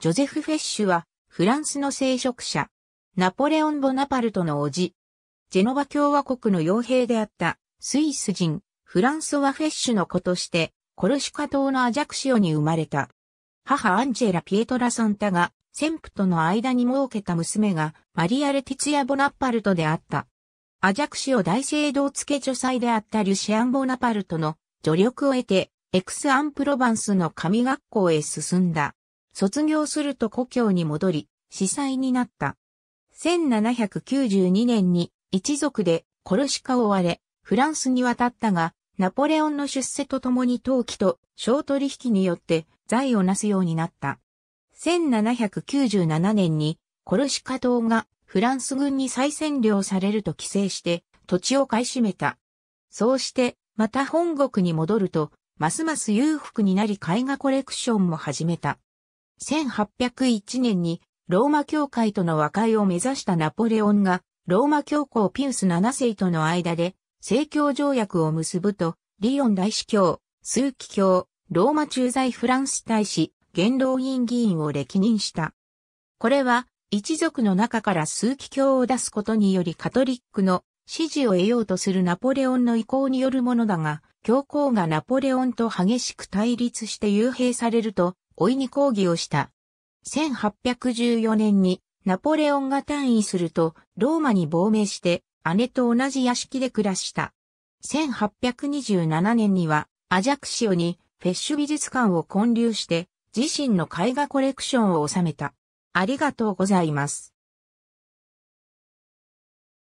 ジョゼフ・フェッシュは、フランスの聖職者、ナポレオン・ボナパルトの叔父、ジェノバ共和国の傭兵であった、スイス人、フランソワ・フェッシュの子として、コルシカ島のアジャクシオに生まれた。母アンジェラ・ピエトラ・サンタが、先父との間に設けた娘が、マリア・レティツヤ・ボナパルトであった。アジャクシオ大聖堂付助祭であったリュシアン・ボナパルトの助力を得て、エクス・アン・プロバンスの神学校へ進んだ。卒業すると故郷に戻り、司祭になった。1792年に一族でコルシカを追われ、フランスに渡ったが、ナポレオンの出世とともに陶器と小取引によって財を成すようになった。1797年にコルシカ島がフランス軍に再占領されると規制して土地を買い占めた。そうしてまた本国に戻ると、ますます裕福になり絵画コレクションも始めた。1801年にローマ教会との和解を目指したナポレオンが、ローマ教皇ピウス7世との間で、政教条約を結ぶと、リオン大司教、枢機教、ローマ駐在フランス大使、元老院議員を歴任した。これは、一族の中から枢機教を出すことによりカトリックの支持を得ようとするナポレオンの意向によるものだが、教皇がナポレオンと激しく対立して幽閉されると、老いに抗議をした。1814年にナポレオンが退位すると、ローマに亡命して、姉と同じ屋敷で暮らした。1827年には、アジャクシオにフェッシュ美術館を建立して、自身の絵画コレクションを収めた。ありがとうございます。